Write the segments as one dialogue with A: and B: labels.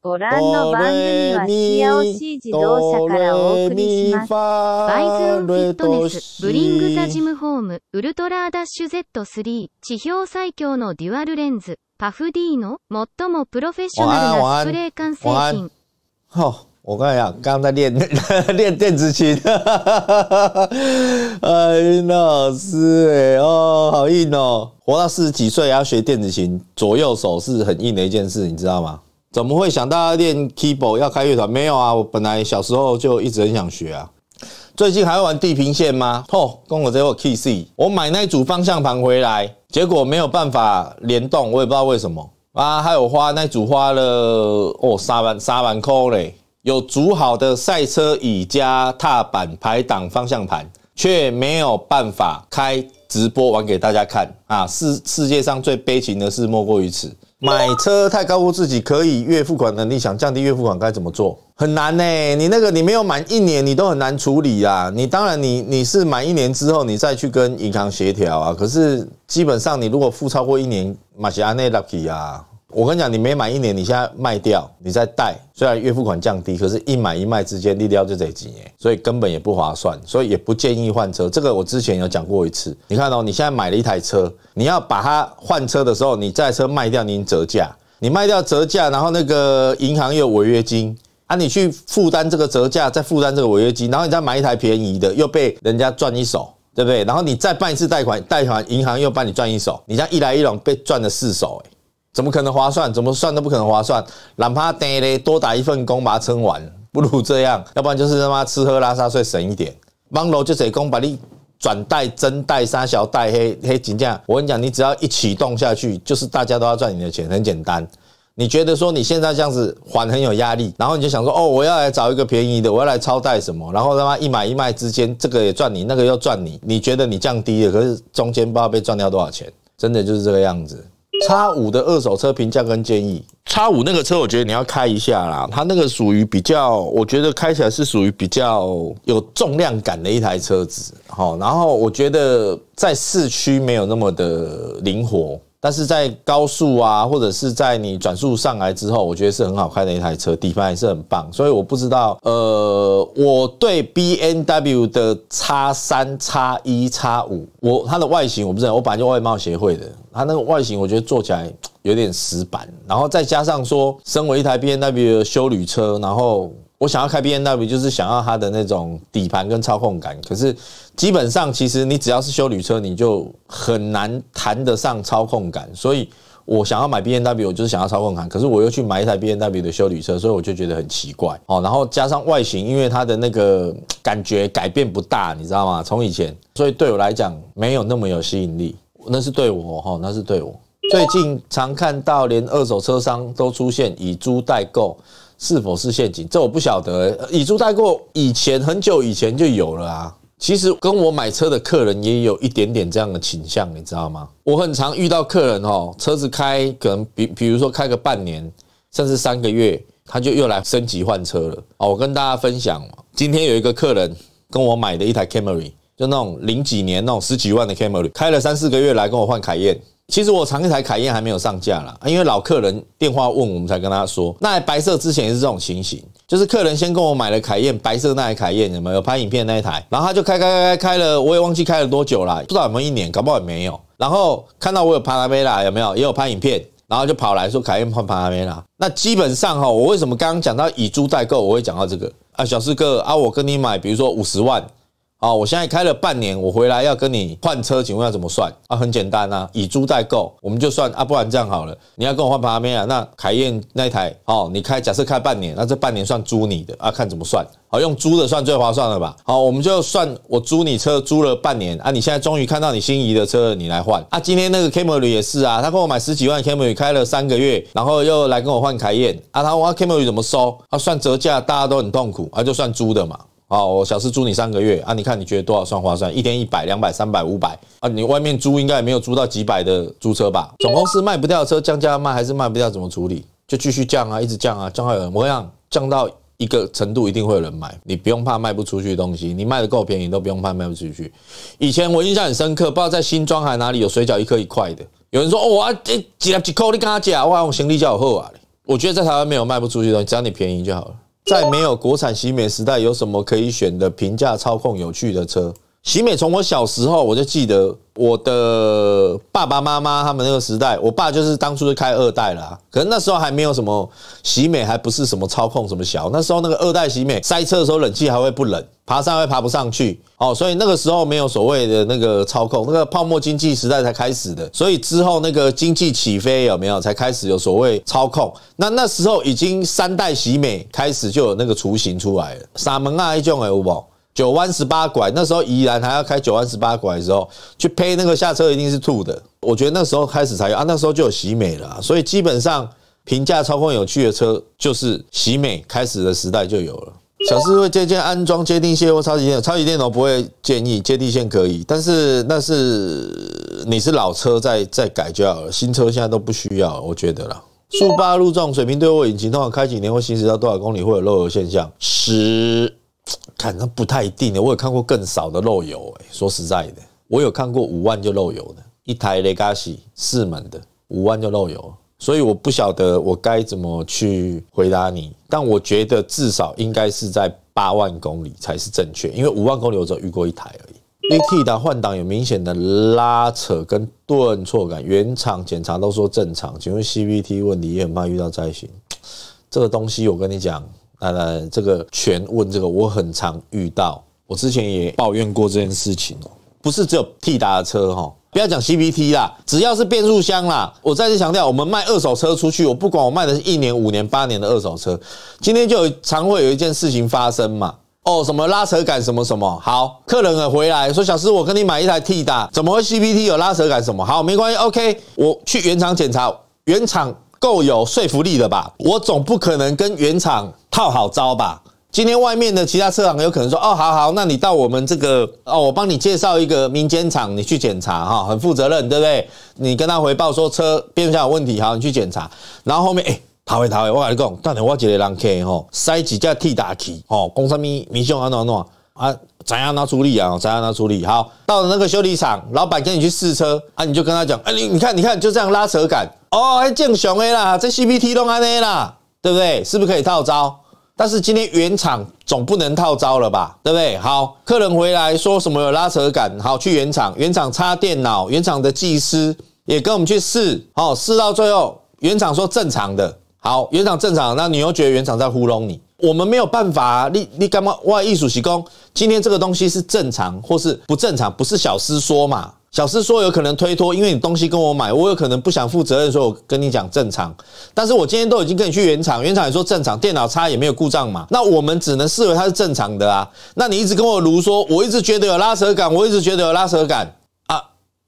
A: ご覧の番組は幸アオ自動車からお送りします。バイズオンフィットネス、ブリングザジムホーム、ウルトラダッシュ Z3、地表最強のデュアルレンズ、パフ D の最もプロフェッショナルなスプレー缶製品。好。我刚才讲，刚才练练电子琴，哎，云老师，哎 哦，好硬哦！活到四十几岁还要学电子琴，左右手是很硬的一件事，你知道吗？怎么会想到练 keyboard 要开乐团？没有啊，我本来小时候就一直很想学啊。最近还玩地平线吗？哦，跟我这个 K C。我买那组方向盘回来，结果没有办法联动，我也不知道为什么啊。还有花那组花了哦，三万三万块嘞，有组好的赛车椅加踏板排档方向盘，却没有办法开直播玩给大家看啊。世世界上最悲情的事莫过于此。买车太高估自己，可以月付款能力，想降低月付款该怎么做？很难呢。你那个你没有满一年，你都很难处理啊。你当然你你是满一年之后，你再去跟银行协调啊。可是基本上你如果付超过一年，马西安内 lucky 啊。我跟你讲，你每满一年，你现在卖掉，你再贷，虽然月付款降低，可是，一买一卖之间，利率就得几年，所以根本也不划算，所以也不建议换车。这个我之前有讲过一次。你看哦，你现在买了一台车，你要把它换车的时候，你这台车卖掉，你折价，你卖掉折价，然后那个银行又有违约金啊，你去负担这个折价，再负担这个违约金，然后你再买一台便宜的，又被人家赚一手，对不对？然后你再办一次贷款，贷款银行又帮你赚一手，你这样一来一往，被赚了四手，怎么可能划算？怎么算都不可能划算。哪怕得嘞，多打一份工把它撑完，不如这样。要不然就是他妈吃喝拉撒睡省一点。帮楼就水工，把你转贷、增贷、三小贷、黑黑金价。我跟你讲，你只要一启动下去，就是大家都要赚你的钱，很简单。你觉得说你现在这样子还很有压力，然后你就想说，哦，我要来找一个便宜的，我要来超贷什么，然后他妈一买一卖之间，这个也赚你，那个又赚你。你觉得你降低了，可是中间不知道被赚掉多少钱，真的就是这个样子。叉五的二手车评价跟建议，叉五那个车我觉得你要开一下啦，它那个属于比较，我觉得开起来是属于比较有重量感的一台车子，好，然后我觉得在市区没有那么的灵活。但是在高速啊，或者是在你转速上来之后，我觉得是很好开的一台车，底盘还是很棒。所以我不知道，呃，我对 B N W 的叉三叉一叉五，我它的外形我不认，我本来就外貌协会的，它那个外形我觉得做起来有点死板。然后再加上说，身为一台 B N W 的修旅车，然后。我想要开 B N W，就是想要它的那种底盘跟操控感。可是基本上，其实你只要是修旅车，你就很难谈得上操控感。所以我想要买 B N W，我就是想要操控感。可是我又去买一台 B N W 的修旅车，所以我就觉得很奇怪哦。然后加上外形，因为它的那个感觉改变不大，你知道吗？从以前，所以对我来讲没有那么有吸引力。那是对我哈，那是对我。最近常看到连二手车商都出现以租代购。是否是陷阱？这我不晓得。以租代购以前很久以前就有了啊。其实跟我买车的客人也有一点点这样的倾向，你知道吗？我很常遇到客人哦，车子开可能比比如说开个半年甚至三个月，他就又来升级换车了。哦，我跟大家分享，今天有一个客人跟我买的一台 Camry，就那种零几年那种十几万的 Camry，开了三四个月来跟我换凯宴。其实我常一台凯宴还没有上架啦，因为老客人电话问我们才跟他说。那白色之前也是这种情形，就是客人先跟我买了凯宴白色那一台凯宴，有没有拍影片那一台？然后他就开开开开了，我也忘记开了多久啦，不知道有没有一年，搞不好也没有。然后看到我有拍拉梅拉有没有，也有拍影片，然后就跑来说凯宴拍拉梅拉。那基本上哈，我为什么刚刚讲到以租代购，我会讲到这个啊，小四哥啊，我跟你买，比如说五十万。啊，我现在开了半年，我回来要跟你换车，请问要怎么算？啊，很简单啊，以租代购，我们就算啊，不然这样好了，你要跟我换帕拉梅拉，那凯宴那一台哦，你开假设开半年，那这半年算租你的啊，看怎么算，好用租的算最划算了吧？好，我们就算我租你车租了半年，啊，你现在终于看到你心仪的车，你来换啊，今天那个凯美瑞也是啊，他跟我买十几万凯美瑞开了三个月，然后又来跟我换凯宴，啊，他问啊凯美瑞怎么收，啊算折价，大家都很痛苦，啊就算租的嘛。哦，我小时租你三个月啊！你看你觉得多少算划算？一天一百、两百、三百、五百啊！你外面租应该也没有租到几百的租车吧？总公司卖不掉车，降价卖还是卖不掉？怎么处理？就继续降啊，一直降啊，降到有人模样，降到一个程度一定会有人买，你不用怕卖不出去东西，你卖的够便宜都不用怕卖不出去。以前我印象很深刻，不知道在新庄还哪里有水饺一颗一块的，有人说哇，几粒几扣你跟他讲，哇，我行李架好厚啊！我觉得在台湾没有卖不出去的东西，只要你便宜就好了。在没有国产洗美时代，有什么可以选的平价、操控、有趣的车？喜美从我小时候我就记得，我的爸爸妈妈他们那个时代，我爸就是当初是开二代啦，可能那时候还没有什么喜美，还不是什么操控什么小，那时候那个二代喜美塞车的时候冷气还会不冷，爬山会爬不上去，哦，所以那个时候没有所谓的那个操控，那个泡沫经济时代才开始的，所以之后那个经济起飞有没有才开始有所谓操控，那那时候已经三代喜美开始就有那个雏形出来了，傻门啊一种有无？九弯十八拐，那时候宜兰还要开九弯十八拐的时候，去配那个下车一定是吐的。我觉得那时候开始才有啊，那时候就有喜美了。所以基本上平价操控有趣的车，就是喜美开始的时代就有了。小四会借鉴安装接地线或超级电超级电动，不会建议接地线可以，但是那是你是老车在在改就好了，新车现在都不需要，我觉得了。速八路这水平对卧引擎，通常开几年会行驶到多少公里会有漏油现象？十。看，那不太一定的。我有看过更少的漏油，哎，说实在的，我有看过五万就漏油的，一台雷 a c y 四门的，五万就漏油。所以我不晓得我该怎么去回答你，但我觉得至少应该是在八万公里才是正确，因为五万公里我只遇过一台而已。A T 的换挡有明显的拉扯跟顿挫感，原厂检查都说正常。请问 C V T 问题也很怕遇到灾星，这个东西我跟你讲。当然，这个全问这个，我很常遇到。我之前也抱怨过这件事情哦，不是只有 T 达的车哈，不要讲 c v t 啦，只要是变速箱啦，我再次强调，我们卖二手车出去，我不管我卖的是一年、五年、八年的二手车，今天就有常会有一件事情发生嘛。哦，什么拉扯感，什么什么，好，客人啊回来说，小师，我跟你买一台 T 打，怎么会 c v t 有拉扯感？什么好，没关系，OK，我去原厂检查，原厂够有说服力的吧？我总不可能跟原厂。套好招吧！今天外面的其他车行有可能说：“哦，好好，那你到我们这个哦，我帮你介绍一个民间厂，你去检查哈，很负责任，对不对？”你跟他回报说车变速箱有问题，好，你去检查。然后后面哎，他会他会我跟你讲，到底我几类可以吼？塞几架 T 打 K 吼？工什咪咪弄啊弄啊啊？怎样拿处理啊？怎样拿处理？好，到了那个修理厂，老板跟你去试车啊，你就跟他讲：“哎，你你看你看，就这样拉扯感哦，正常的啦，这 CPT 都安 A 啦，对不对？是不是可以套招？”但是今天原厂总不能套招了吧，对不对？好，客人回来说什么有拉扯感，好去原厂，原厂插电脑，原厂的技师也跟我们去试，好试到最后，原厂说正常的，好原厂正常，那你又觉得原厂在糊弄你？我们没有办法，你你干嘛外艺术奇工？今天这个东西是正常或是不正常？不是小师说嘛。小四说有可能推脱，因为你东西跟我买，我有可能不想负责任，说我跟你讲正常。但是我今天都已经跟你去原厂，原厂也说正常，电脑插也没有故障嘛，那我们只能视为它是正常的啊。那你一直跟我如说，我一直觉得有拉扯感，我一直觉得有拉扯感啊，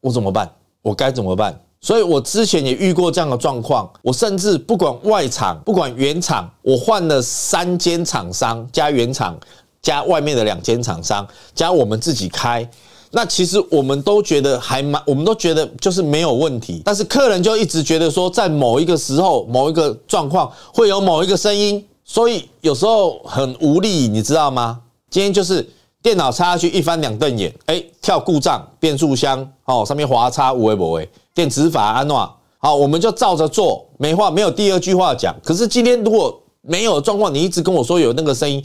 A: 我怎么办？我该怎么办？所以我之前也遇过这样的状况，我甚至不管外厂、不管原厂，我换了三间厂商加原厂加外面的两间厂商加我们自己开。那其实我们都觉得还蛮，我们都觉得就是没有问题，但是客人就一直觉得说，在某一个时候、某一个状况会有某一个声音，所以有时候很无力，你知道吗？今天就是电脑插下去一翻两瞪眼，哎，跳故障变速箱，哦，上面滑差无为不为，电磁阀安诺，好，我们就照着做，没话，没有第二句话讲。可是今天如果没有状况，你一直跟我说有那个声音。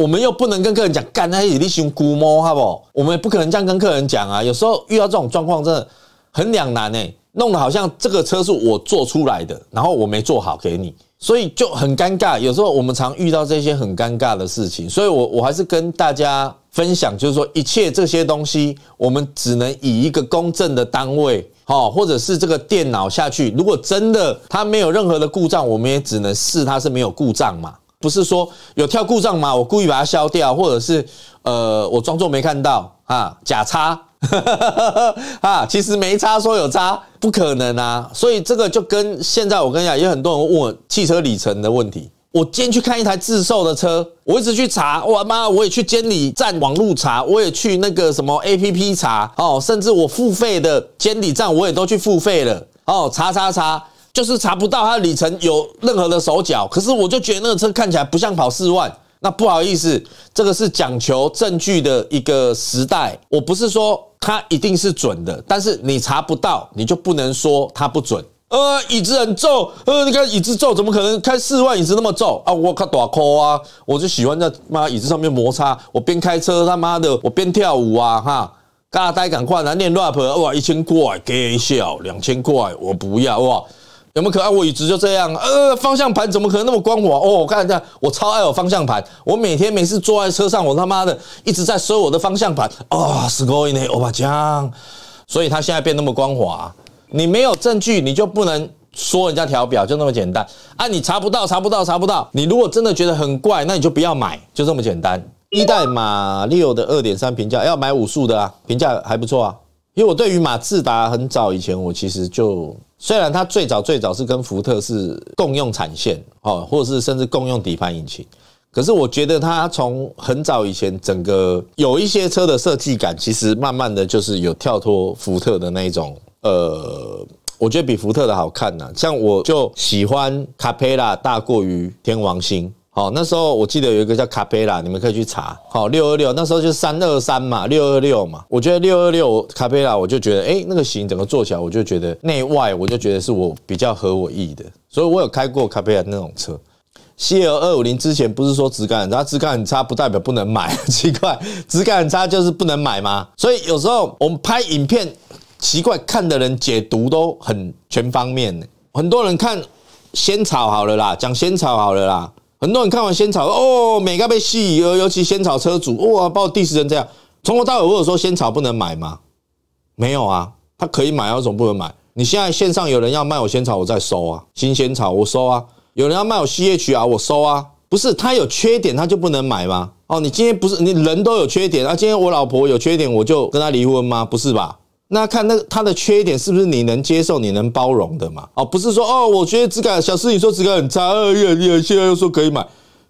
A: 我们又不能跟客人讲干那些例行估摸，好不？我们也不可能这样跟客人讲啊。有时候遇到这种状况，真的很两难哎，弄得好像这个车是我做出来的，然后我没做好给你，所以就很尴尬。有时候我们常遇到这些很尴尬的事情，所以我我还是跟大家分享，就是说一切这些东西，我们只能以一个公正的单位，好，或者是这个电脑下去，如果真的它没有任何的故障，我们也只能试它是没有故障嘛。不是说有跳故障吗？我故意把它消掉，或者是呃，我装作没看到啊，假差 啊，其实没差说有差不可能啊。所以这个就跟现在我跟你讲，有很多人问我汽车里程的问题。我今天去看一台自售的车，我一直去查，我妈，我也去监理站网路查，我也去那个什么 A P P 查哦，甚至我付费的监理站我也都去付费了哦，查查查。就是查不到它里程有任何的手脚，可是我就觉得那个车看起来不像跑四万，那不好意思，这个是讲求证据的一个时代。我不是说它一定是准的，但是你查不到，你就不能说它不准。呃，椅子很重，呃，你看椅子重，怎么可能开四万椅子那么重啊？我靠打 call 啊！我就喜欢在妈椅子上面摩擦，我边开车他妈的，我边跳舞啊哈！嘎呆，赶快来念 rap 哇！一千块给笑，两千块我不要哇！有没有可爱？我一直就这样。呃，方向盘怎么可能那么光滑？哦，我看一下，我超爱我方向盘。我每天每次坐在车上，我他妈的一直在收我的方向盘。啊，すごいねおば所以它现在变那么光滑。你没有证据，你就不能说人家调表，就那么简单啊！你查不到，查不到，查不到。你如果真的觉得很怪，那你就不要买，就这么简单。一代马六的二点三评价要买五速的啊，评价还不错啊。因为我对于马自达很早以前我其实就。虽然它最早最早是跟福特是共用产线，哦，或者是甚至共用底盘引擎，可是我觉得它从很早以前整个有一些车的设计感，其实慢慢的就是有跳脱福特的那一种，呃，我觉得比福特的好看呐。像我就喜欢卡佩拉大过于天王星。好，那时候我记得有一个叫卡贝拉，你们可以去查。好，六二六那时候就三二三嘛，六二六嘛。我觉得六二六卡贝拉，我就觉得哎，那个型整个做起来，我就觉得内外，我就觉得是我比较合我意的。所以我有开过卡贝拉那种车。C L 二五零之前不是说质感，很差，质感很差，不代表不能买。奇怪，质感很差就是不能买吗？所以有时候我们拍影片，奇怪看的人解读都很全方面的。很多人看仙草好了啦，讲仙草好了啦。很多人看完仙草哦，每个被吸引，尤尤其仙草车主哇，包括第四人这样，从头到尾我有说仙草不能买吗？没有啊，他可以买啊，什么不能买？你现在线上有人要卖我仙草，我再收啊，新仙草我收啊，有人要卖我 C H 啊，我收啊，不是他有缺点他就不能买吗？哦，你今天不是你人都有缺点啊，今天我老婆有缺点我就跟他离婚吗？不是吧？那看那个它的缺点是不是你能接受、你能包容的嘛？哦，不是说哦，我觉得质感，小诗你说质感很差，又你现在又说可以买，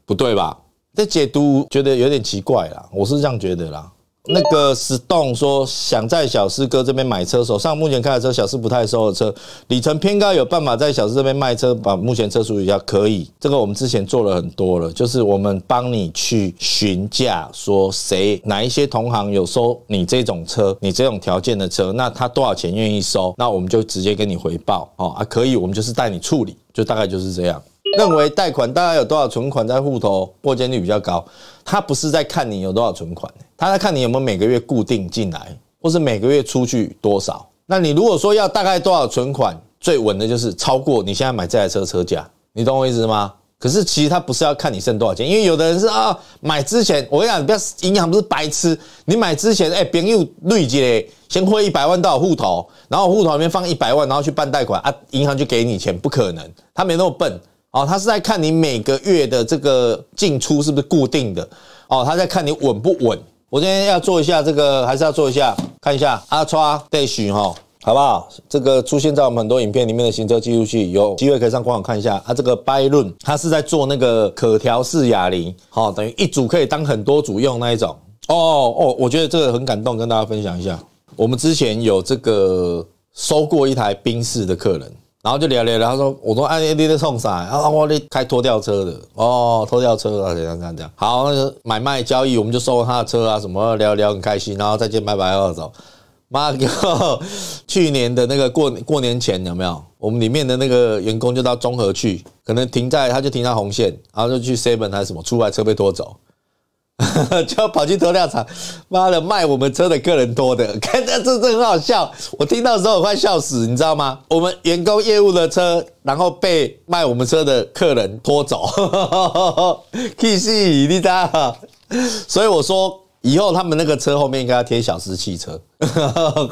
A: 不对吧？这解读觉得有点奇怪啦，我是这样觉得啦。那个 Stone 说想在小四哥这边买车，手上目前开的车小四不太收的车里程偏高，有办法在小四这边卖车，把目前车处理掉可以。这个我们之前做了很多了，就是我们帮你去询价，说谁哪一些同行有收你这种车，你这种条件的车，那他多少钱愿意收，那我们就直接跟你回报哦啊可以，我们就是带你处理，就大概就是这样。认为贷款大概有多少存款在户头，破钱率比较高。他不是在看你有多少存款，他在看你有没有每个月固定进来，或是每个月出去多少。那你如果说要大概多少存款最稳的，就是超过你现在买这台车车价。你懂我意思吗？可是其实他不是要看你剩多少钱，因为有的人是啊，买之前我跟你讲，不要银行不是白痴，你买之前哎，别人又绿金嘞，先汇一百万到户头，然后户头里面放一百万，然后去办贷款啊，银行就给你钱，不可能，他没那么笨。哦，他是在看你每个月的这个进出是不是固定的哦，他在看你稳不稳。我今天要做一下这个，还是要做一下看一下阿抓 s 许哈，好不好？这个出现在我们很多影片里面的行车记录器，有机会可以上官网看一下。他这个拜论，他是在做那个可调式哑铃，好，等于一组可以当很多组用那一种。哦哦，我觉得这个很感动，跟大家分享一下。我们之前有这个收过一台冰士的客人。然后就聊聊聊，他说：“我说哎，你在送啥？啊，我你开拖吊车的，哦，拖吊车啊，这样这样这样？好，买卖交易，我们就收他的车啊，什么聊聊很开心，然后再见，拜拜二走。妈呀，去年的那个过过年前有没有？我们里面的那个员工就到中和去，可能停在他就停在红线，然后就去 seven 还是什么，出来车被拖走。” 就要跑去投料场，妈的，卖我们车的客人多的，看这这这很好笑，我听到时候我快笑死，你知道吗？我们员工业务的车，然后被卖我们车的客人拖走，可 以你知所以我说，以后他们那个车后面应该要贴小狮汽车，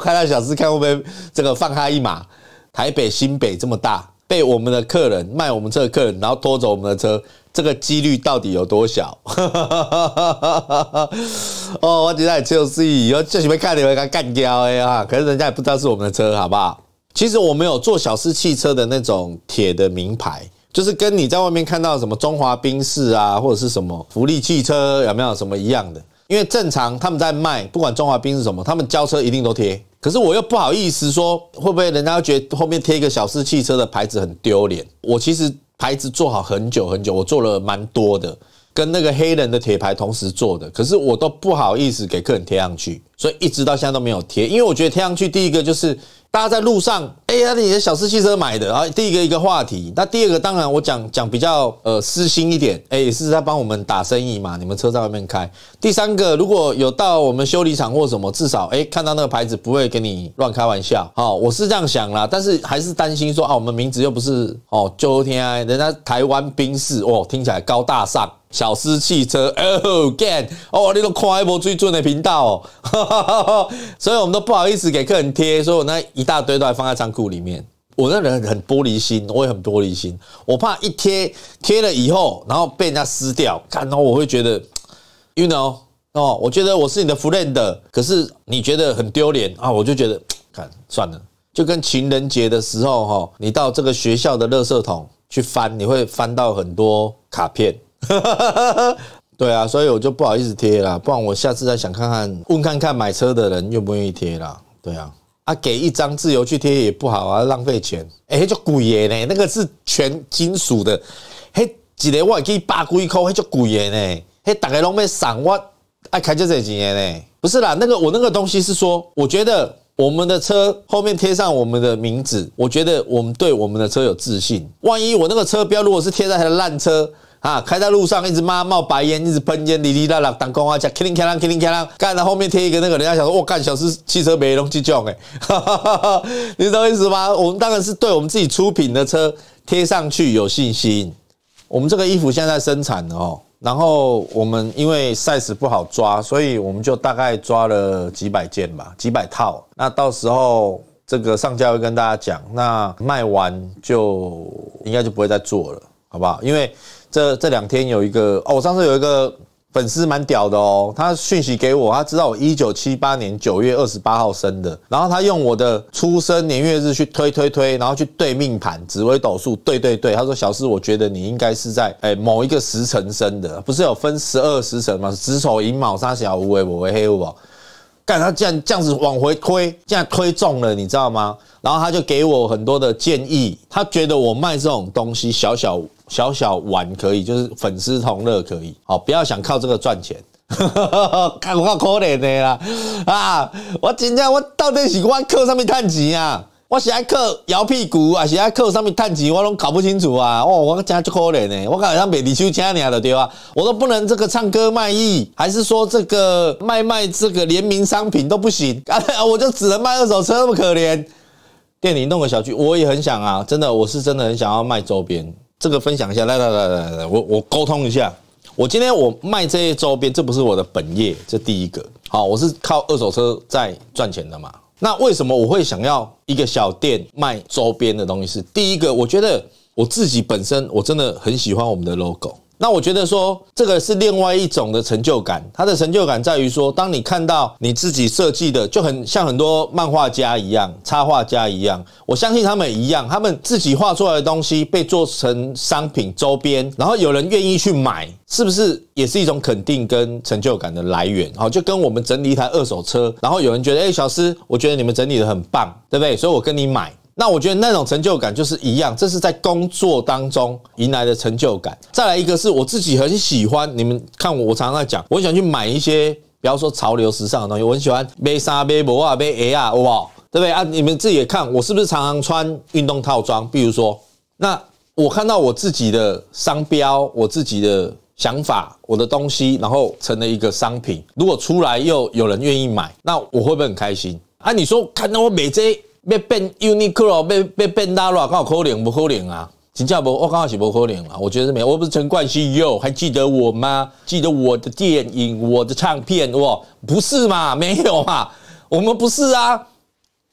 A: 看到小狮，看会不会这个放他一马？台北新北这么大，被我们的客人卖我们车的客人，然后拖走我们的车。这个几率到底有多小？哦，我今天就是有最喜欢看你们敢干掉哎啊！可是人家也不知道是我们的车，好不好？其实我们有做小事汽车的那种铁的名牌，就是跟你在外面看到什么中华兵士啊，或者是什么福利汽车有没有什么一样的？因为正常他们在卖，不管中华兵士什么，他们交车一定都贴。可是我又不好意思说，会不会人家觉得后面贴一个小事汽车的牌子很丢脸？我其实。牌子做好很久很久，我做了蛮多的，跟那个黑人的铁牌同时做的，可是我都不好意思给客人贴上去，所以一直到现在都没有贴。因为我觉得贴上去，第一个就是大家在路上。哎，那你的小狮汽车买的，啊，第一个一个话题，那第二个当然我讲讲比较呃私心一点，哎，是在帮我们打生意嘛，你们车在外面开，第三个如果有到我们修理厂或什么，至少哎看到那个牌子不会跟你乱开玩笑，好，我是这样想啦，但是还是担心说啊，我们名字又不是哦，就啊，人家台湾兵士哦，听起来高大上，小狮汽车，Oh g a n 哦，你都跨一波最准的频道哦，所以我们都不好意思给客人贴，所以我那一大堆都还放在仓库。肚里面，我那人很玻璃心，我也很玻璃心。我怕一贴贴了以后，然后被人家撕掉，看，然后我会觉得，y o u know，哦，我觉得我是你的 friend，可是你觉得很丢脸啊，我就觉得看算了，就跟情人节的时候哈，你到这个学校的垃圾桶去翻，你会翻到很多卡片。对啊，所以我就不好意思贴了，不然我下次再想看看，问看看买车的人愿不愿意贴啦，对啊。他给一张自由去贴也不好啊，浪费钱。哎，就古爷呢，那个是全金属的。嘿，一个我也可以把几块，抠。嘿，就古爷呢，嘿打开龙妹伞，我哎开这这几年呢，不是啦，那个我那个东西是说，我觉得我们的车后面贴上我们的名字，我觉得我们对我们的车有自信。万一我那个车标如果是贴在他的烂车。啊，开在路上一直骂冒白烟，一直喷烟，里里拉拉，当公啊，这样，叮叮当当，叮叮当当，干到后面贴一个那个，人家想说，我干小时汽车没东西种，哎，你懂道意思吗？我们当然是对我们自己出品的车贴上去有信心。我们这个衣服现在生产哦，然后我们因为 size 不好抓，所以我们就大概抓了几百件吧，几百套。那到时候这个上架会跟大家讲，那卖完就应该就不会再做了，好不好？因为这这两天有一个哦，我上次有一个粉丝蛮屌的哦，他讯息给我，他知道我一九七八年九月二十八号生的，然后他用我的出生年月日去推推推，然后去对命盘紫微斗数，对对对，他说小四，我觉得你应该是在诶某一个时辰生的，不是有分十二时辰吗？子丑寅卯、辰巳、午未、未黑午。但他这样这样子往回推，现在推中了，你知道吗？然后他就给我很多的建议，他觉得我卖这种东西小小小小玩可以，就是粉丝同乐可以，好，不要想靠这个赚钱。看 我可怜的啦啊！我真正我到底喜欢靠上面赚钱啊？我喜爱磕摇屁股啊，喜爱磕上面探情，我拢搞不清楚啊！哦，我真就可怜呢，我搞觉像美帝修车一样，对吧？我都不能这个唱歌卖艺，还是说这个卖卖这个联名商品都不行 啊？我就只能卖二手车，那么可怜。店里弄个小区，我也很想啊，真的，我是真的很想要卖周边。这个分享一下，来来来来来，我我沟通一下。我今天我卖这些周边，这不是我的本业，这第一个好，我是靠二手车在赚钱的嘛。那为什么我会想要一个小店卖周边的东西？是第一个，我觉得我自己本身我真的很喜欢我们的 logo。那我觉得说，这个是另外一种的成就感，它的成就感在于说，当你看到你自己设计的，就很像很多漫画家一样、插画家一样，我相信他们一样，他们自己画出来的东西被做成商品周边，然后有人愿意去买，是不是也是一种肯定跟成就感的来源？好，就跟我们整理一台二手车，然后有人觉得，哎，小司，我觉得你们整理的很棒，对不对？所以我跟你买。那我觉得那种成就感就是一样，这是在工作当中迎来的成就感。再来一个是我自己很喜欢，你们看我我常常在讲，我很喜欢去买一些，比方说潮流时尚的东西，我很喜欢买沙买毛啊买 A 啊，好不好？对不对啊？你们自己也看我是不是常常穿运动套装？比如说，那我看到我自己的商标，我自己的想法，我的东西，然后成了一个商品，如果出来又有人愿意买，那我会不会很开心啊？你说看到我每这要变 Uniqlo，要要变大 a 刚好可能不可能啊？新加不？我刚好是不可能啊？我觉得没有，我不是陈冠希又还记得我吗？记得我的电影、我的唱片，哇，不是嘛？没有嘛？我们不是啊！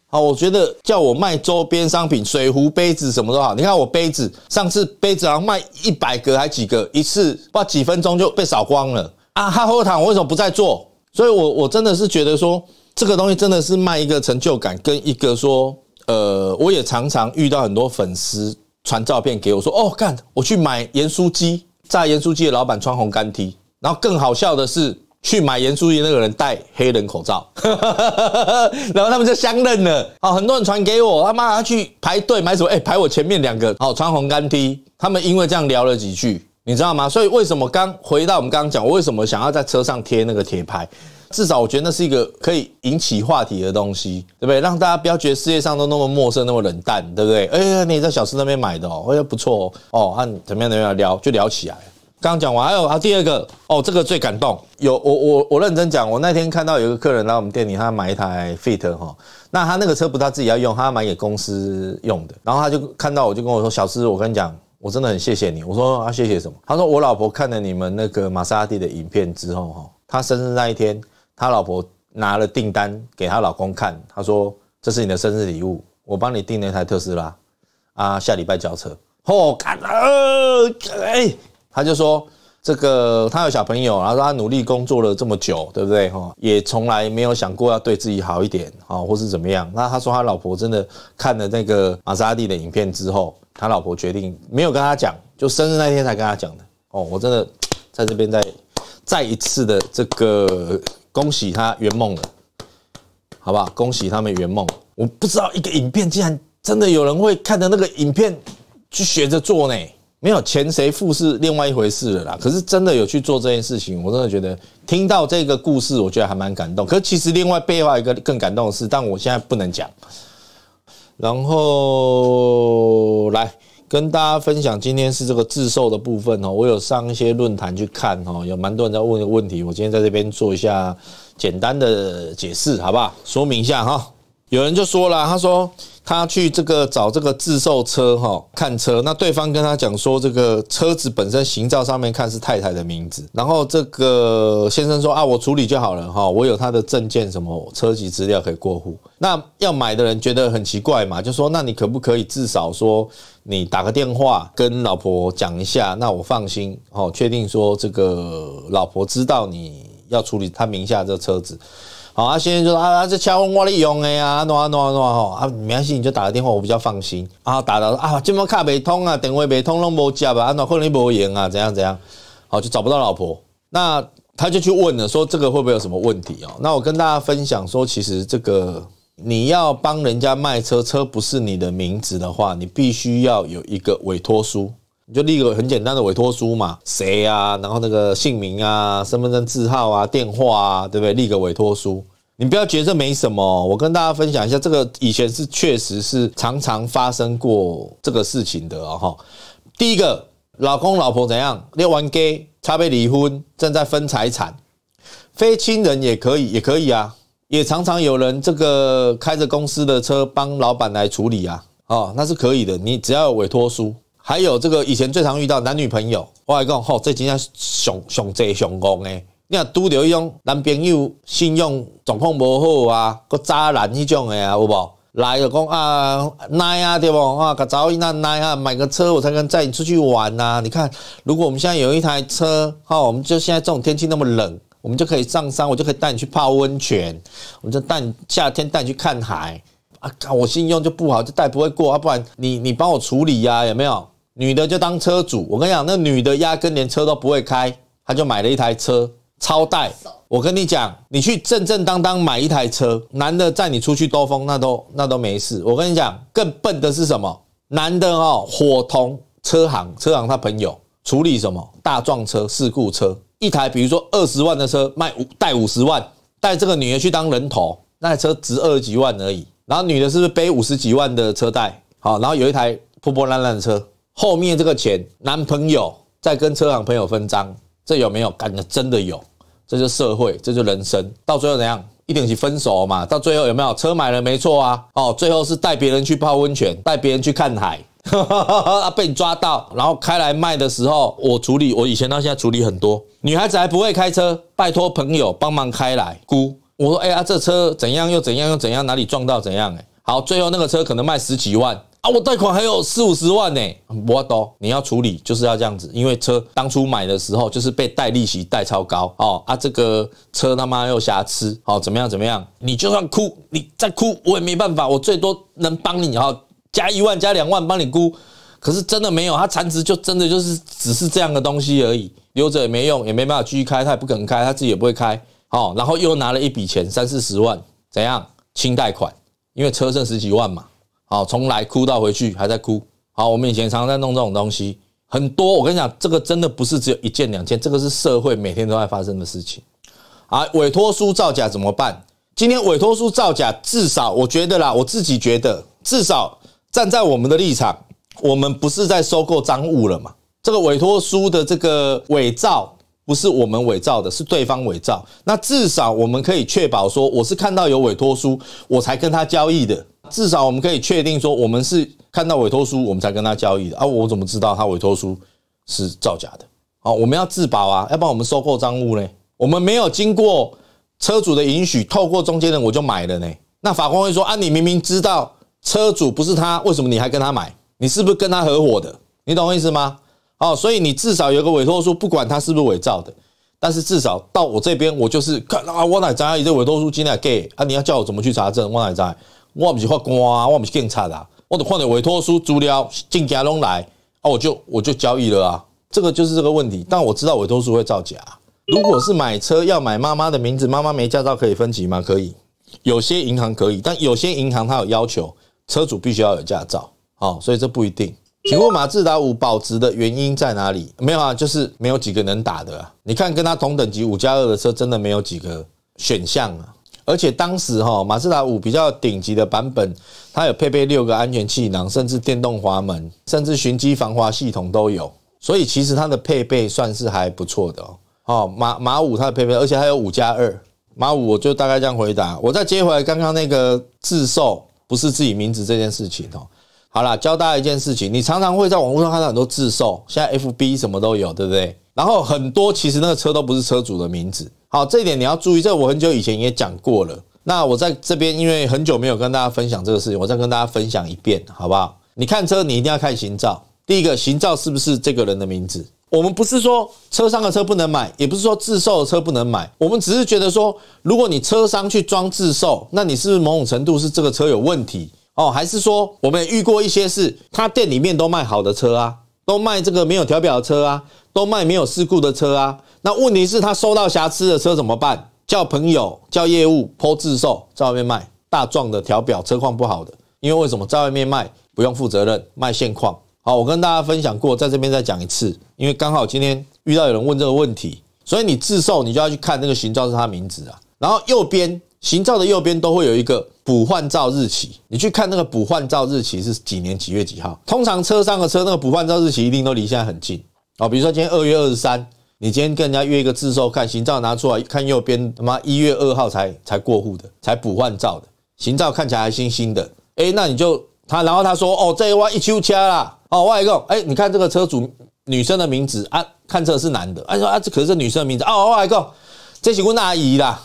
A: 好，我觉得叫我卖周边商品、水壶、杯子什么都好。你看我杯子，上次杯子好像卖一百个还几个，一次不几分钟就被扫光了啊！哈罗糖为什么不再做？所以，我我真的是觉得说。这个东西真的是卖一个成就感，跟一个说，呃，我也常常遇到很多粉丝传照片给我，说，哦，干，我去买盐酥鸡，炸盐酥鸡的老板穿红干 T，然后更好笑的是，去买盐酥鸡那个人戴黑人口罩，然后他们就相认了，哦，很多人传给我，他妈他去排队买什么，哎，排我前面两个，哦，穿红干 T，他们因为这样聊了几句，你知道吗？所以为什么刚回到我们刚刚讲，我为什么想要在车上贴那个铁牌？至少我觉得那是一个可以引起话题的东西，对不对？让大家不要觉得世界上都那么陌生、那么冷淡，对不对？哎呀，你在小吃那边买的哦，哎呀不错哦，哦，那怎么样怎么样聊就聊起来。刚讲完，还有啊第二个哦，这个最感动。有我我我认真讲，我那天看到有个客人来我们店里，他买一台 Fit 哈，那他那个车不是他自己要用，他要买给公司用的。然后他就看到我就跟我说，小司，我跟你讲，我真的很谢谢你。我说啊谢谢什么？他说我老婆看了你们那个玛莎拉蒂的影片之后哈，她生日那一天。他老婆拿了订单给他老公看，他说：“这是你的生日礼物，我帮你订了一台特斯拉，啊，下礼拜交车。”哦，看啊，哎，他就说这个他有小朋友，然后他努力工作了这么久，对不对？哈，也从来没有想过要对自己好一点，啊，或是怎么样。那他说他老婆真的看了那个玛莎拉蒂的影片之后，他老婆决定没有跟他讲，就生日那天才跟他讲的。哦，我真的在这边再再一次的这个。恭喜他圆梦了，好不好？恭喜他们圆梦。我不知道一个影片竟然真的有人会看着那个影片去学着做呢。没有钱谁付是另外一回事了啦。可是真的有去做这件事情，我真的觉得听到这个故事，我觉得还蛮感动。可其实另外背后一个更感动的事，但我现在不能讲。然后来。跟大家分享，今天是这个自售的部分哦。我有上一些论坛去看哦，有蛮多人在问的问题，我今天在这边做一下简单的解释，好不好？说明一下哈。有人就说了，他说他去这个找这个自售车哈，看车，那对方跟他讲说，这个车子本身行照上面看是太太的名字，然后这个先生说啊，我处理就好了哈，我有他的证件什么车籍资料可以过户。那要买的人觉得很奇怪嘛，就说那你可不可以至少说你打个电话跟老婆讲一下，那我放心哦，确定说这个老婆知道你要处理他名下这车子。好啊，先生就说啊，这敲我哪用的呀？弄啊弄啊弄啊吼啊，没关系，你就打个电话，我比较放心。啊，打到啊，这么卡没通啊？电话没通拢无接吧？啊，那可能一无言啊，怎样怎样？好，就找不到老婆。那他就去问了，说这个会不会有什么问题哦？那我跟大家分享说，其实这个你要帮人家卖车，车不是你的名字的话，你必须要有一个委托书。你就立个很简单的委托书嘛，谁啊？然后那个姓名啊、身份证字号啊、电话啊，对不对？立个委托书，你不要觉得这没什么。我跟大家分享一下，这个以前是确实是常常发生过这个事情的哈。第一个，老公老婆怎样？遛完 gay，他被离婚，正在分财产。非亲人也可以，也可以啊。也常常有人这个开着公司的车帮老板来处理啊，哦，那是可以的。你只要有委托书。还有这个以前最常遇到男女朋友，我还讲吼，最近要上上债上攻诶。你看都有一种男朋友信用状碰无好啊，个渣男迄种诶啊，有无？来就讲啊，奶啊对不？啊，甲找伊那奈啊，买个车我才能带你出去玩呐。你看，如果我们现在有一台车，哈，我们就现在这种天气那么冷，我们就可以上山，我就可以带你去泡温泉，我就带夏天带你去看海啊。我信用就不好，就带不会过啊，不然你你帮我处理呀，有没有？女的就当车主，我跟你讲，那女的压根连车都不会开，她就买了一台车，超贷。我跟你讲，你去正正当当买一台车，男的载你出去兜风，那都那都没事。我跟你讲，更笨的是什么？男的哦，伙同车行、车行他朋友处理什么大撞车、事故车，一台比如说二十万的车卖五贷五十万，带这个女的去当人头，那台车值二十几万而已。然后女的是不是背五十几万的车贷？好，然后有一台破破烂烂的车。后面这个钱，男朋友在跟车行朋友分赃，这有没有？感觉真的有，这就社会，这就人生。到最后怎样？一点起分手嘛。到最后有没有车买了？没错啊。哦，最后是带别人去泡温泉，带别人去看海，被你抓到。然后开来卖的时候，我处理，我以前到现在处理很多女孩子还不会开车，拜托朋友帮忙开来。姑，我说哎呀，这车怎样又怎样又怎样，哪里撞到怎样？哎，好，最后那个车可能卖十几万。啊，我贷款还有四五十万呢，不多。你要处理就是要这样子，因为车当初买的时候就是被贷利息贷超高哦。啊，这个车他妈又瑕疵，好怎么样怎么样？你就算哭，你再哭我也没办法，我最多能帮你哈，加一万加两万帮你估。可是真的没有，它残值就真的就是只是这样的东西而已，留着也没用，也没办法继续开，他也不可能开，他自己也不会开。哦，然后又拿了一笔钱三四十万，怎样清贷款？因为车剩十几万嘛。好，从来哭到回去还在哭。好，我们以前常常在弄这种东西，很多。我跟你讲，这个真的不是只有一件两件，这个是社会每天都在发生的事情。啊，委托书造假怎么办？今天委托书造假，至少我觉得啦，我自己觉得，至少站在我们的立场，我们不是在收购赃物了嘛？这个委托书的这个伪造，不是我们伪造的，是对方伪造。那至少我们可以确保说，我是看到有委托书，我才跟他交易的。至少我们可以确定说，我们是看到委托书，我们才跟他交易的啊！我怎么知道他委托书是造假的？好，我们要自保啊！要不然我们收购赃物呢？我们没有经过车主的允许，透过中间人我就买了呢？那法官会说啊，你明明知道车主不是他，为什么你还跟他买？你是不是跟他合伙的？你懂我意思吗？哦，所以你至少有个委托书，不管他是不是伪造的，但是至少到我这边，我就是看啊，我哪张阿姨这委托书今天给啊？你要叫我怎么去查证？我哪张？我不是法官，啊，我不是警差啊，我得看到委托书资料，证件拢来啊，我就我就交易了啊。这个就是这个问题。但我知道委托书会造假。如果是买车要买妈妈的名字，妈妈没驾照可以分期吗？可以，有些银行可以，但有些银行它有要求，车主必须要有驾照。好，所以这不一定。请问马自达五保值的原因在哪里？没有啊，就是没有几个能打的。你看，跟它同等级五加二的车，真的没有几个选项啊。而且当时哈，马自达五比较顶级的版本，它有配备六个安全气囊，甚至电动滑门，甚至循迹防滑系统都有。所以其实它的配备算是还不错的哦。哦，马马五它的配备，而且还有五加二。马五我就大概这样回答。我再接回来刚刚那个自售不是自己名字这件事情哦。好啦，教大家一件事情，你常常会在网络上看到很多自售，现在 F B 什么都有，对不对？然后很多其实那个车都不是车主的名字，好，这一点你要注意。这我很久以前也讲过了。那我在这边因为很久没有跟大家分享这个事情，我再跟大家分享一遍，好不好？你看车，你一定要看行照。第一个，行照是不是这个人的名字？我们不是说车商的车不能买，也不是说自售的车不能买。我们只是觉得说，如果你车商去装自售，那你是不是某种程度是这个车有问题？哦，还是说我们遇过一些事，他店里面都卖好的车啊，都卖这个没有调表的车啊。都卖没有事故的车啊，那问题是，他收到瑕疵的车怎么办？叫朋友、叫业务、剖自售，在外面卖大壮的调表车况不好的，因为为什么在外面卖不用负责任？卖现况。好，我跟大家分享过，在这边再讲一次，因为刚好今天遇到有人问这个问题，所以你自售，你就要去看那个行照是他名字啊。然后右边行照的右边都会有一个补换照日期，你去看那个补换照日期是几年几月几号？通常车上的车那个补换照日期一定都离现在很近。哦，比如说今天二月二十三，你今天跟人家约一个自售看行照拿出来看右边，他妈一月二号才才过户的，才补换照的行照看起来新新的。哎，那你就他，然后他说哦，这一万一丘千啦。哦，我来讲，哎，你看这个车主女生的名字啊，看车是男的，哎说啊，这可是女生的名字。哦，我来这是我那阿姨啦。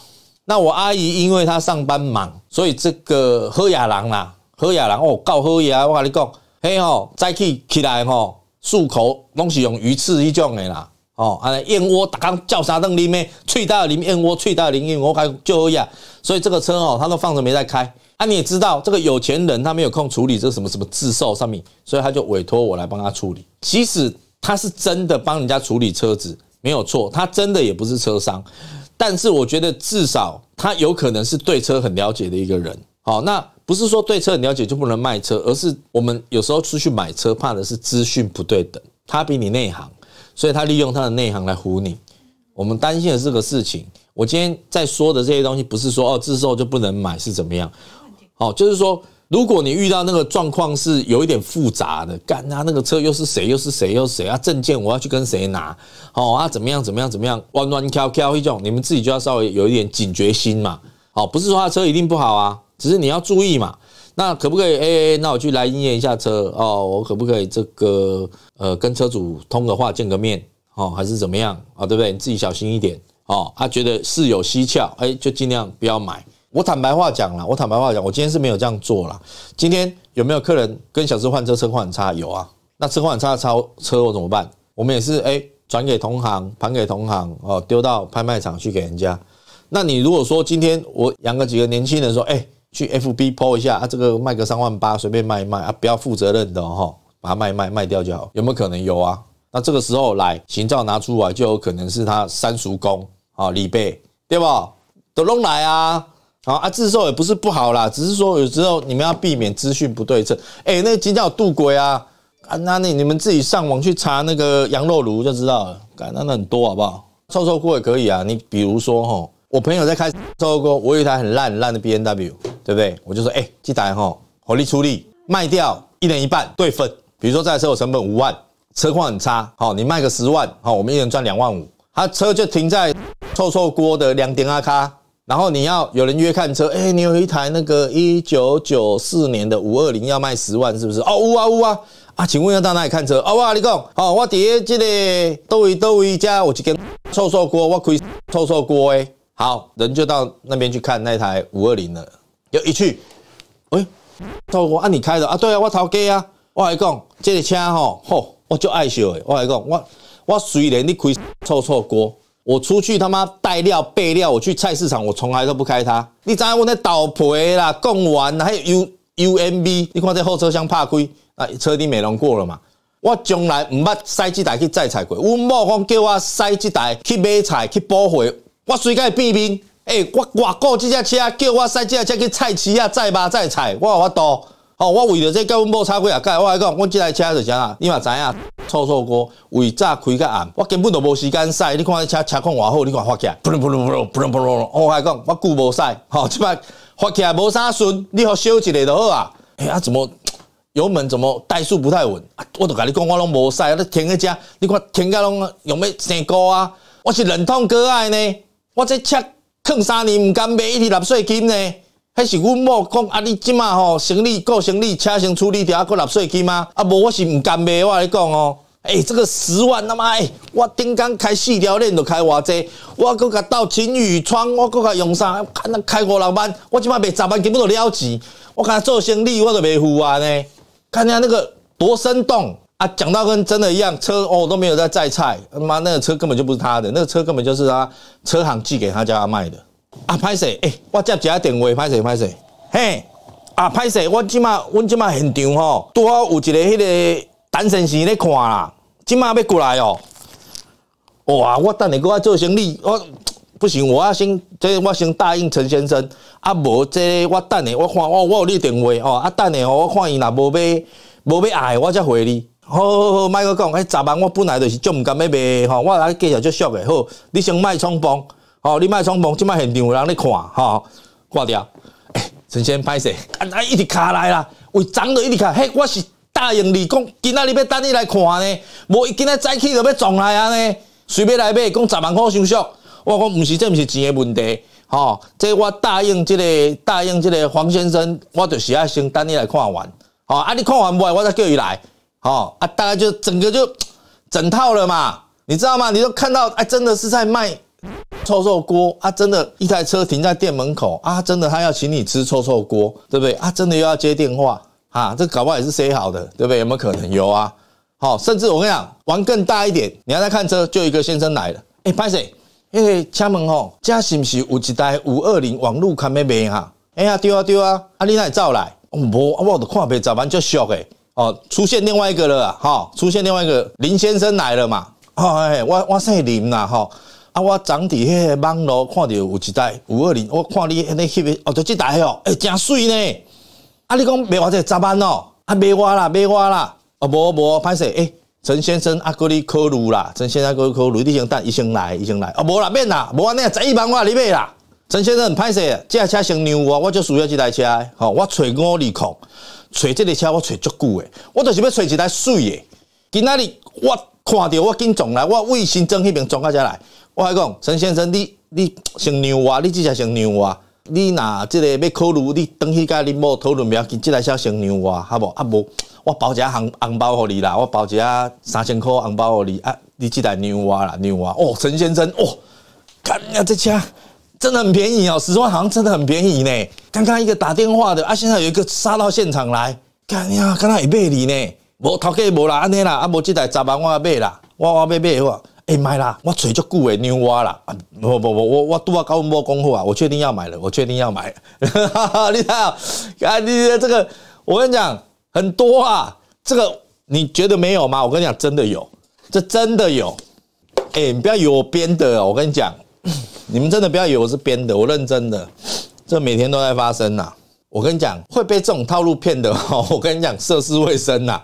A: 那我阿姨因为她上班忙，所以这个喝雅兰啦，喝雅兰哦，告喝雅。我跟你讲，嘿吼，早起起来吼。漱口拢是用鱼翅一种的啦，哦啊燕窝，刚刚叫啥东里面脆大林燕窝，脆大林燕窝，就哎呀，所以这个车哦，他都放着没在开。啊，你也知道，这个有钱人他没有空处理这什么什么自售上面，所以他就委托我来帮他处理。其实他是真的帮人家处理车子，没有错，他真的也不是车商，但是我觉得至少他有可能是对车很了解的一个人。好，那不是说对车了解就不能卖车，而是我们有时候出去买车，怕的是资讯不对等，他比你内行，所以他利用他的内行来唬你。我们担心的这个事情，我今天在说的这些东西，不是说哦自售就不能买是怎么样？好，就是说，如果你遇到那个状况是有一点复杂的，干他那个车又是谁又是谁又谁啊证件我要去跟谁拿？哦啊怎么样怎么样怎么样弯弯 e o 一种，你们自己就要稍微有一点警觉心嘛。哦，不是说他车一定不好啊。只是你要注意嘛，那可不可以？哎，那我去来营业一下车哦，我可不可以这个呃跟车主通个话见个面哦，还是怎么样啊？对不对？你自己小心一点哦。他觉得事有蹊跷，哎，就尽量不要买。我坦白话讲了，我坦白话讲，我今天是没有这样做了。今天有没有客人跟小智换车，车况很差？有啊。那车况很差的车，我怎么办？我们也是哎，转给同行，盘给同行哦，丢到拍卖场去给人家。那你如果说今天我养个几个年轻人说，哎。去 F B 抛一下啊，这个卖个三万八，随便卖一卖啊，不要负责任的哈，把它卖卖卖掉就好，有没有可能有啊？那这个时候来行照拿出来，就有可能是他三叔公啊，李贝对吧？都弄来啊，好啊，自售也不是不好啦，只是说有时候你们要避免资讯不对称。哎，那今天有渡鬼啊，啊那你你们自己上网去查那个羊肉炉就知道了，那那很多好不好？臭臭菇也可以啊，你比如说哈。我朋友在开臭臭锅，我有一台很烂很烂的 B N W，对不对？我就说，哎，这台吼火力出力卖掉，一人一半对分。比如说，台车我成本五万，车况很差，好，你卖个十万，好，我们一人赚两万五。他车就停在臭臭锅的两点阿卡，然后你要有人约看车，哎，你有一台那个一九九四年的五二零要卖十万，是不是？哦，呜啊呜啊啊，请问要到哪里看车？哦，我你讲，好，我伫这个都伟都伟家，我一间臭臭锅，我开臭臭锅诶。好人就到那边去看那台五二零了，又一去，涛我按你开的啊，对啊，我头家啊，我来讲，这个车吼吼，我就爱修诶，我来讲，我我虽然你开臭臭锅，我出去他妈带料备料，我去菜市场，我从来都不开它，你怎我那倒赔啦，丸完，还有 U U M B，你看在后车厢怕亏，啊，车底美容过了嘛，我从来唔捌塞几台去载菜过，阮某讲叫我塞几台去买菜去补货。我随间便民，诶，我外国即只车叫我驶只车去菜市啊载吧载菜，我有法度，吼，我为着这跟阮某吵几啊届，我还讲我即台车就啥啦，你嘛知影，臭臭哥为早开甲暗，我根本着无时间驶，你看这车车况偌好，你看发起来，噗隆噗隆噗隆，噗隆噗隆，我还讲我久无驶，吼。即摆发起来无三顺，你互烧一下就好啊。哎啊，怎么油门怎么怠速不太稳啊？我都甲你讲，我拢无驶，你停迄这，你看停甲拢用咩生锅啊？我是忍痛割爱呢。我这车坑三年，毋甘买一台纳税金呢。迄是阮某讲啊，你即马吼，生理顾生理，车先处理掉啊，搁纳税金吗？啊，无我是毋甘买。我来讲哦，诶，这个十万他妈诶，我顶刚开四条链都开偌济，我搁甲到秦宇川，我佮佮三，商，开五六万，我即马卖十万，根本都了钱，我甲佮做生意，我都袂付啊呢。看下那个多生动！啊，讲到跟真的一样，车哦，都没有在载菜，他妈那个车根本就不是他的，那个车根本就是他车行寄给他家卖的。啊，拍谁？哎，我接一下电话，拍谁？拍谁？嘿，啊，拍谁？我即马我即马现场吼，拄好有一个迄个陈先生在看啦，即马要过来哦。哇，我等你，我做生意，我不行，我要先，即我先答应陈先生，啊，无即我等你，我看，哦，我有你电话哦，啊，等你哦，我看伊若无买，无买爱，我再回你。好好好，卖个讲，哎，十万我本来就是这么甘要卖吼，我来继续最俗诶。好，你先卖冲捧，吼，你卖冲捧，即卖现场有人咧看，吼，挂掉。哎，陈先生，拍安啊，一直卡来啦，为长得一直卡，嘿，我是答应你讲，今仔日要等你来看呢，无伊今仔早起就要上来啊呢，随便来买，讲十万块，先说，我讲毋是，这不是钱诶问题，吼，这我答应这个，答应这个黄先生，我就是先等你来看完，好，啊，你看完袂，我再叫伊来。好啊，大概就整个就整套了嘛，你知道吗？你就看到哎，真的是在卖臭臭锅啊，真的，一台车停在店门口啊，真的，他要请你吃臭臭锅，对不对啊？真的又要接电话啊，这搞不好也是塞好的，对不对？有没有可能？有啊。好，甚至我跟你讲，玩更大一点，你要在看车，就一个先生来了，哎，潘 Sir，哎，敲门吼，家是不是有一台五二零网络看咩面哈？哎呀，对啊，对啊，啊你那走来，无，我都看袂杂蛮足熟诶。哦，出现另外一个了，哈，出现另外一个林先生来了嘛，哎，我我姓林呐，哈，啊，我长底个网络看到有一台五二零，我看你那翕的，哦，就这台哦，哎，诚水呢，啊，你讲卖我这十万哦，啊，卖我啦，卖我啦，哦，无无，歹势，诶、陈先生啊，哥你考虑啦，陈先生哥考虑，你先等医生来，医生来，啊，无啦，免啦，无尼啊。十一万我你买啦。陈先生，歹势，啊！这台车像牛我，我就需要这台车。好，我找五二空，找这台车，我找足久诶。我就是要找一台水诶。今仔日我看到我见撞来，我卫星增迄边撞到遮来。我讲陈先生，你你像牛我，你这台像牛我，你若即个要考虑，你等去跟你某讨论袂要紧。这台车像牛我，好不？啊无，我包一下红红包给你啦，我包一下三千块红包给你啊！你这台牛我啦，牛我。哦，陈先生，哦，看啊，这车。真的很便宜哦，十万好像真的很便宜呢。刚刚一个打电话的，啊，现在有一个杀到现场来，干呀，刚他一卖你呢，无淘开无啦，安尼啦，啊，无即台十万我卖啦，我我卖买，我，哎买啦，我嘴就顾诶，牛蛙啦，啊，不不不，我我都要搞波功夫啊，我确定要买了，我确定要买，哈 你看，啊，你这个，我跟你讲，很多啊，这个你觉得没有吗？我跟你讲，真的有，这真的有，哎，你不要以为我编的，我跟你讲。你们真的不要以为我是编的，我认真的，这每天都在发生呐。我跟你讲，会被这种套路骗的哦，我跟你讲，涉世未深呐。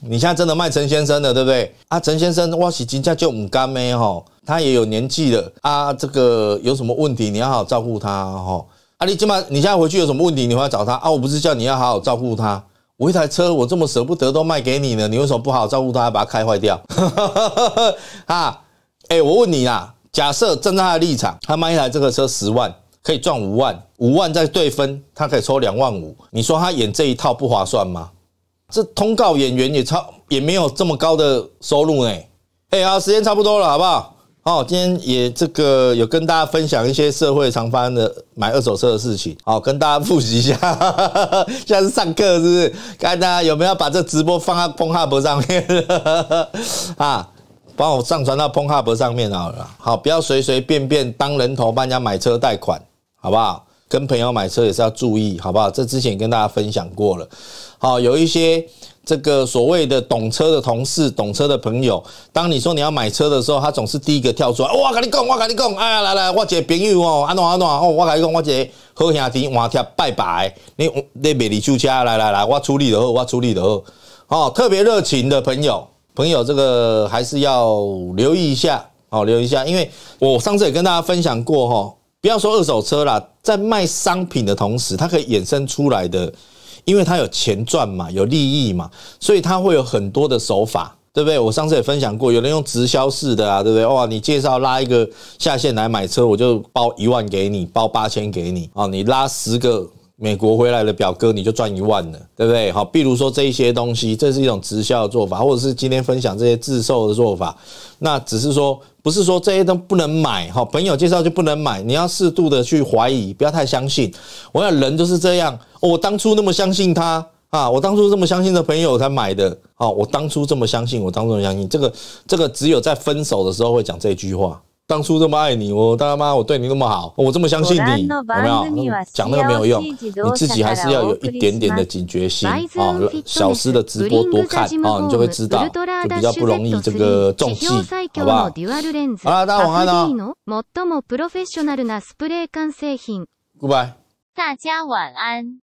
A: 你现在真的卖陈先生的，对不对？啊，陈先生，我洗金价就五干咩？吼，他也有年纪了啊。这个有什么问题？你要好好照顾他哈。啊，你起码你现在回去有什么问题，你来找他啊。我不是叫你要好好照顾他，我一台车我这么舍不得都卖给你了，你为什么不好好照顾他，把他开坏掉？啊，哎，我问你啦，假设站在他的立场，他卖一台这个车十万，可以赚五万，五万再对分，他可以抽两万五。你说他演这一套不划算吗？这通告演员也超，也没有这么高的收入呢。哎呀，时间差不多了，好不好？哦，今天也这个有跟大家分享一些社会常发生的买二手车的事情，哦，跟大家复习一下，在是上课是不是？看大家有没有把这直播放在崩哈博上面 啊？帮我上传到 h u b 上面了。好，不要随随便便当人头帮人家买车贷款，好不好？跟朋友买车也是要注意，好不好？这之前跟大家分享过了。好，有一些这个所谓的懂车的同事、懂车的朋友，当你说你要买车的时候，他总是第一个跳出。哇，跟你讲，我跟你讲，哎，来来，我这朋友哦，安怎安怎哦，我跟你讲，我这好兄弟，我听拜拜。你你别离出家，来来来，我处理的哦，我处理的哦，哦，特别热情的朋友。朋友，这个还是要留意一下哦，留意一下，因为我上次也跟大家分享过哈，不要说二手车啦，在卖商品的同时，它可以衍生出来的，因为它有钱赚嘛，有利益嘛，所以它会有很多的手法，对不对？我上次也分享过，有人用直销式的啊，对不对？哇，你介绍拉一个下线来买车，我就包一万给你，包八千给你啊，你拉十个。美国回来的表哥，你就赚一万了，对不对？好，比如说这一些东西，这是一种直销的做法，或者是今天分享这些自售的做法，那只是说，不是说这些都不能买哈，朋友介绍就不能买，你要适度的去怀疑，不要太相信。我想人就是这样，我当初那么相信他啊，我当初这么相信的朋友才买的啊，我当初这么相信，我当初相信这个，这个只有在分手的时候会讲这句话。当初这么爱你，我他妈我对你那么好，我这么相信你，有没有？讲那个没有用，你自己还是要有一点点的警觉心啊，小师的直播多看啊，你就会知道，就比较不容易这个中计，好不好？了，大家晚安喽。最 Goodbye。大家晚安。